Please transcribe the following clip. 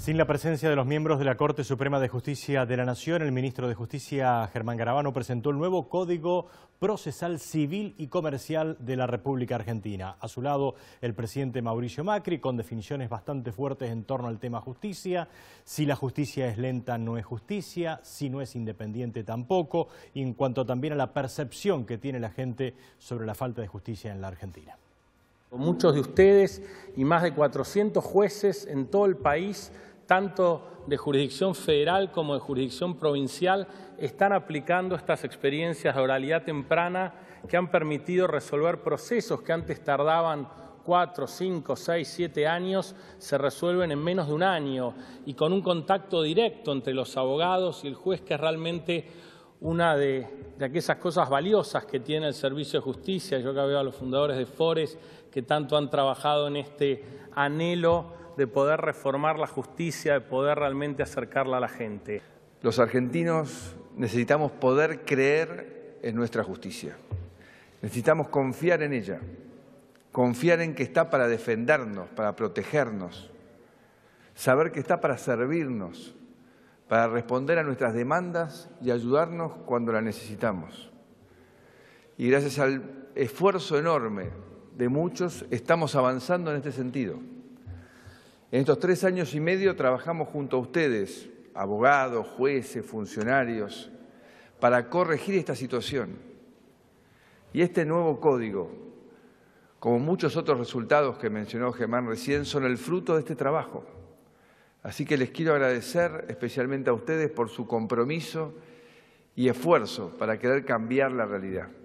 Sin la presencia de los miembros de la Corte Suprema de Justicia de la Nación, el ministro de Justicia, Germán Garabano, presentó el nuevo Código Procesal Civil y Comercial de la República Argentina. A su lado, el presidente Mauricio Macri, con definiciones bastante fuertes en torno al tema justicia. Si la justicia es lenta, no es justicia. Si no es independiente, tampoco. Y en cuanto también a la percepción que tiene la gente sobre la falta de justicia en la Argentina. Muchos de ustedes y más de 400 jueces en todo el país tanto de jurisdicción federal como de jurisdicción provincial, están aplicando estas experiencias de oralidad temprana que han permitido resolver procesos que antes tardaban cuatro, cinco, seis, siete años, se resuelven en menos de un año y con un contacto directo entre los abogados y el juez, que es realmente una de, aquellas cosas valiosas que tiene el Servicio de Justicia. Yo que veo a los fundadores de Fores que tanto han trabajado en este anhelo de poder reformar la justicia, de poder realmente acercarla a la gente. Los argentinos necesitamos poder creer en nuestra justicia. Necesitamos confiar en ella, confiar en que está para defendernos, para protegernos, saber que está para servirnos, para responder a nuestras demandas y ayudarnos cuando la necesitamos. Y gracias al esfuerzo enorme de muchos, estamos avanzando en este sentido. En estos tres años y medio trabajamos junto a ustedes, abogados, jueces, funcionarios, para corregir esta situación. Y este nuevo código, como muchos otros resultados que mencionó Germán recién, son el fruto de este trabajo. Así que les quiero agradecer especialmente a ustedes por su compromiso y esfuerzo para querer cambiar la realidad.